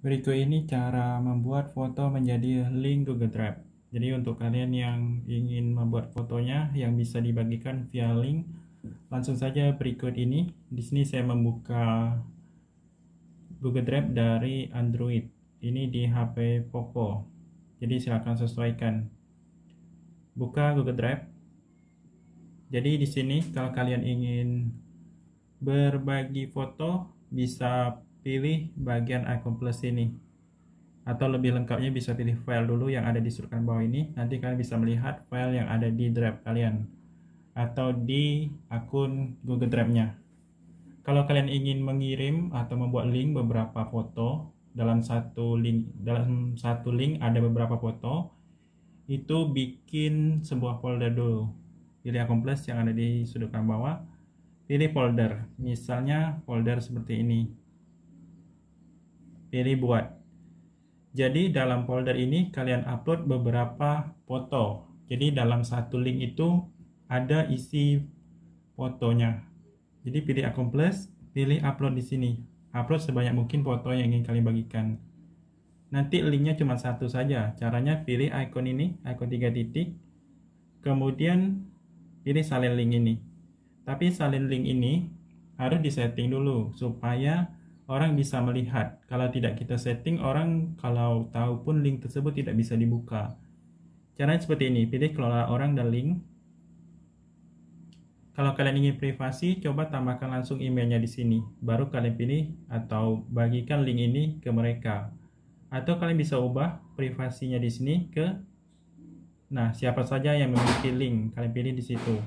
Berikut ini cara membuat foto menjadi link Google Drive. Jadi untuk kalian yang ingin membuat fotonya yang bisa dibagikan via link, langsung saja berikut ini. Di sini saya membuka Google Drive dari Android. Ini di HP Poco. Jadi silakan sesuaikan. Buka Google Drive. Jadi di sini kalau kalian ingin berbagi foto bisa pilih bagian akun ini atau lebih lengkapnya bisa pilih file dulu yang ada di struktur bawah ini nanti kalian bisa melihat file yang ada di drive kalian atau di akun Google Drive-nya kalau kalian ingin mengirim atau membuat link beberapa foto dalam satu link dalam satu link ada beberapa foto itu bikin sebuah folder dulu pilih akun yang ada di sudut kanan bawah pilih folder misalnya folder seperti ini pilih buat. Jadi dalam folder ini kalian upload beberapa foto. Jadi dalam satu link itu ada isi fotonya. Jadi pilih akun plus, pilih upload di sini. Upload sebanyak mungkin foto yang ingin kalian bagikan. Nanti linknya cuma satu saja. Caranya pilih icon ini, icon tiga titik. Kemudian pilih salin link ini. Tapi salin link ini harus disetting dulu supaya orang bisa melihat. Kalau tidak kita setting, orang kalau tahu pun link tersebut tidak bisa dibuka. Caranya seperti ini, pilih kelola orang dan link. Kalau kalian ingin privasi, coba tambahkan langsung emailnya di sini. Baru kalian pilih atau bagikan link ini ke mereka. Atau kalian bisa ubah privasinya di sini ke Nah, siapa saja yang memiliki link, kalian pilih di situ.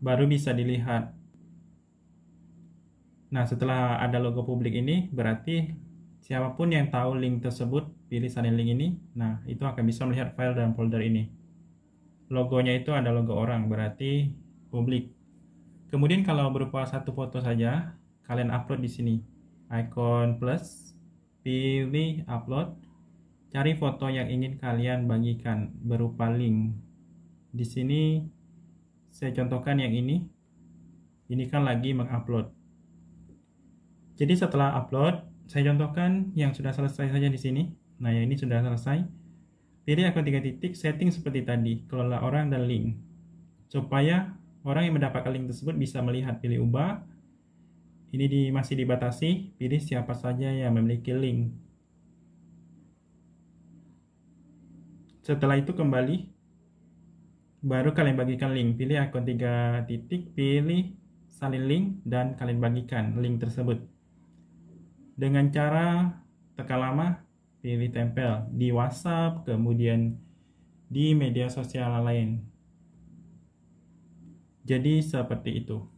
Baru bisa dilihat Nah, setelah ada logo publik ini, berarti siapapun yang tahu link tersebut, pilih salin link ini, nah itu akan bisa melihat file dan folder ini. Logonya itu ada logo orang, berarti publik. Kemudian kalau berupa satu foto saja, kalian upload di sini. Icon plus, pilih upload, cari foto yang ingin kalian bagikan berupa link. Di sini saya contohkan yang ini. Ini kan lagi mengupload jadi setelah upload, saya contohkan yang sudah selesai saja di sini. Nah, yang ini sudah selesai. Pilih akun tiga titik, setting seperti tadi, kelola orang dan link. Supaya orang yang mendapatkan link tersebut bisa melihat, pilih ubah. Ini di, masih dibatasi, pilih siapa saja yang memiliki link. Setelah itu kembali, baru kalian bagikan link. Pilih akun tiga titik, pilih salin link, dan kalian bagikan link tersebut dengan cara tekan lama pilih tempel di WhatsApp, kemudian di media sosial lain. Jadi seperti itu.